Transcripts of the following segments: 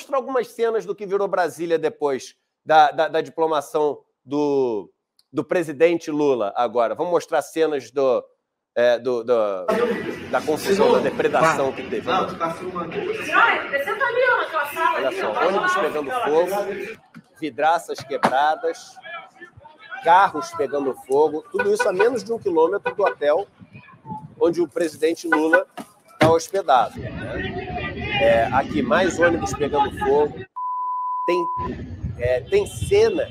mostrar algumas cenas do que virou Brasília depois da, da, da diplomação do, do presidente Lula agora. Vamos mostrar cenas do, é, do, do, da confusão, da depredação que teve. Não, tu tá filmando. Tá ali naquela sala Olha só, ônibus pegando fogo, vidraças quebradas, carros pegando fogo, tudo isso a menos de um quilômetro do hotel onde o presidente Lula está hospedado. Né? É, aqui, mais ônibus pegando fogo. Tem, é, tem cena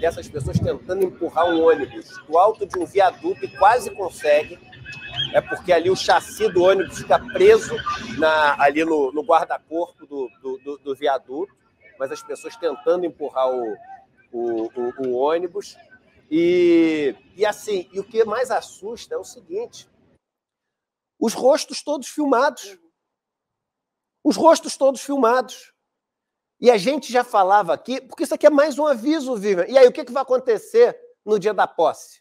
dessas pessoas tentando empurrar um ônibus do alto de um viaduto e quase consegue. É porque ali o chassi do ônibus fica preso na, ali no, no guarda-corpo do, do, do, do viaduto, mas as pessoas tentando empurrar o, o, o, o, ônibus. E, e assim, e o que mais assusta é o seguinte: os rostos todos filmados os rostos todos filmados. E a gente já falava aqui, porque isso aqui é mais um aviso, viva E aí, o que, que vai acontecer no dia da posse?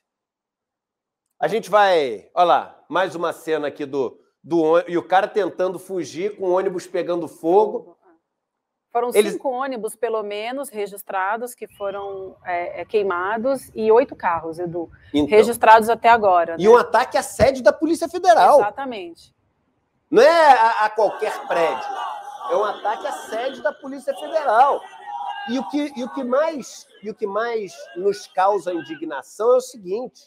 A gente vai. Olha lá, mais uma cena aqui do, do. E o cara tentando fugir com o ônibus pegando fogo. Foram Eles... cinco ônibus, pelo menos, registrados, que foram é, é queimados, e oito carros, Edu, então, registrados até agora. E né? um ataque à sede da Polícia Federal. Exatamente. Não é a, a qualquer prédio. É um ataque à sede da Polícia Federal. E o que, e o que, mais, e o que mais nos causa indignação é o seguinte: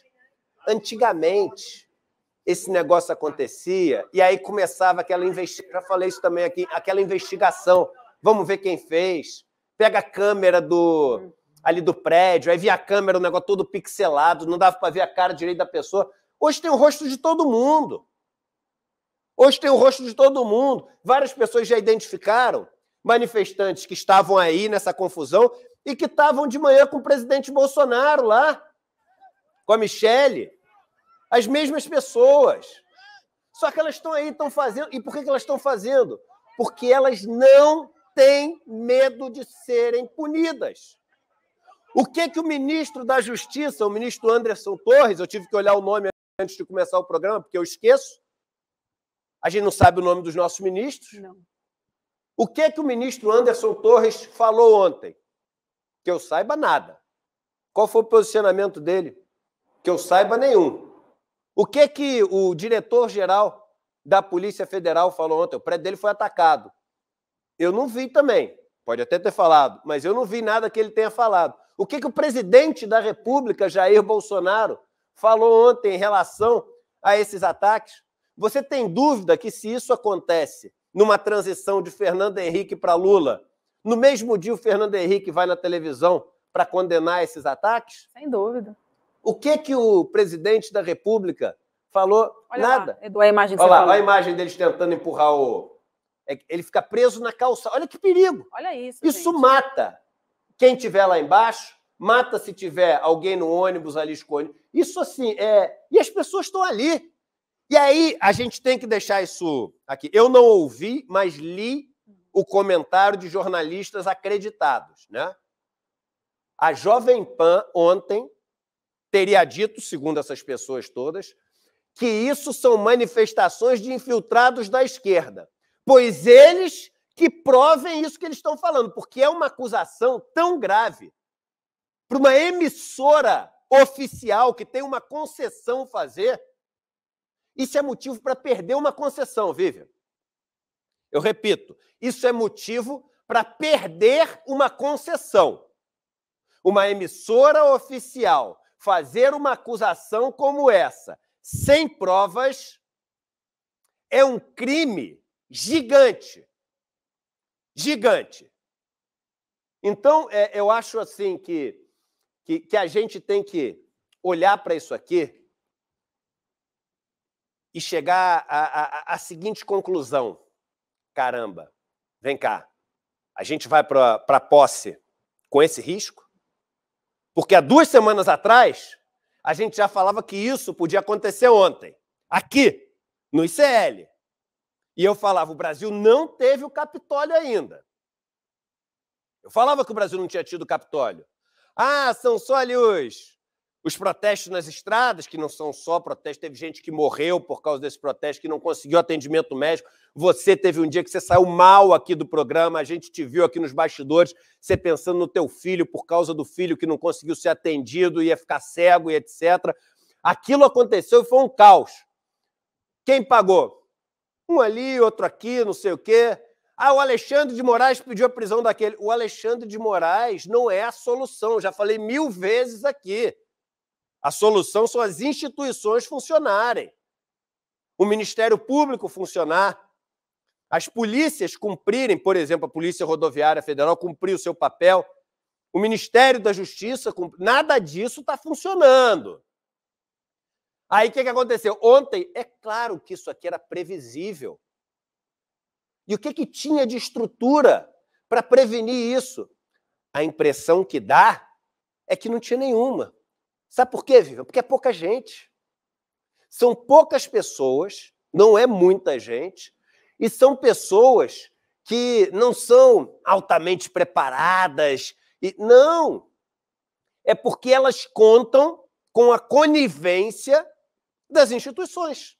antigamente esse negócio acontecia e aí começava aquela investigação. Já falei isso também aqui, aquela investigação. Vamos ver quem fez. Pega a câmera do ali do prédio, aí via a câmera, o negócio todo pixelado, não dava para ver a cara direito da pessoa. Hoje tem o rosto de todo mundo. Hoje tem o rosto de todo mundo. Várias pessoas já identificaram manifestantes que estavam aí nessa confusão e que estavam de manhã com o presidente Bolsonaro lá, com a Michelle. As mesmas pessoas. Só que elas estão aí, estão fazendo. E por que, que elas estão fazendo? Porque elas não têm medo de serem punidas. O que que o ministro da Justiça, o ministro Anderson Torres, eu tive que olhar o nome antes de começar o programa, porque eu esqueço, a gente não sabe o nome dos nossos ministros. Não. O que que o ministro Anderson Torres falou ontem? Que eu saiba nada. Qual foi o posicionamento dele? Que eu saiba nenhum. O que que o diretor-geral da Polícia Federal falou ontem? O prédio dele foi atacado. Eu não vi também. Pode até ter falado, mas eu não vi nada que ele tenha falado. O que que o presidente da República, Jair Bolsonaro, falou ontem em relação a esses ataques? Você tem dúvida que se isso acontece numa transição de Fernando Henrique para Lula, no mesmo dia o Fernando Henrique vai na televisão para condenar esses ataques? Sem dúvida. O que que o presidente da República falou? Olha Nada. Lá, Edu, a imagem Olha lá, falou. a imagem deles tentando empurrar o é ele fica preso na calça. Olha que perigo. Olha isso. Isso gente. mata quem tiver lá embaixo, mata se tiver alguém no ônibus ali escondido. Isso assim é, e as pessoas estão ali. E aí a gente tem que deixar isso aqui. Eu não ouvi, mas li o comentário de jornalistas acreditados, né? A Jovem Pan ontem teria dito, segundo essas pessoas todas, que isso são manifestações de infiltrados da esquerda, pois eles que provem isso que eles estão falando, porque é uma acusação tão grave para uma emissora oficial que tem uma concessão fazer isso é motivo para perder uma concessão, Vivian. Eu repito, isso é motivo para perder uma concessão. Uma emissora oficial fazer uma acusação como essa, sem provas, é um crime gigante. Gigante. Então, é, eu acho assim que, que, que a gente tem que olhar para isso aqui e chegar à, à, à seguinte conclusão: caramba, vem cá, a gente vai para a posse com esse risco? Porque há duas semanas atrás, a gente já falava que isso podia acontecer ontem, aqui, no ICL. E eu falava: o Brasil não teve o Capitólio ainda. Eu falava que o Brasil não tinha tido o Capitólio. Ah, são só ali os os protestos nas estradas, que não são só protestos, teve gente que morreu por causa desse protesto, que não conseguiu atendimento médico. Você teve um dia que você saiu mal aqui do programa, a gente te viu aqui nos bastidores, você pensando no teu filho por causa do filho que não conseguiu ser atendido, ia ficar cego e etc. Aquilo aconteceu e foi um caos. Quem pagou? Um ali, outro aqui, não sei o quê. Ah, o Alexandre de Moraes pediu a prisão daquele. O Alexandre de Moraes não é a solução, já falei mil vezes aqui. A solução são as instituições funcionarem, o Ministério Público funcionar, as polícias cumprirem, por exemplo, a Polícia Rodoviária Federal cumprir o seu papel, o Ministério da Justiça cumprir. Nada disso está funcionando. Aí o que, que aconteceu? Ontem, é claro que isso aqui era previsível. E o que, que tinha de estrutura para prevenir isso? A impressão que dá é que não tinha nenhuma. Sabe por quê, Vivian? Porque é pouca gente. São poucas pessoas, não é muita gente, e são pessoas que não são altamente preparadas. E, não! É porque elas contam com a conivência das instituições.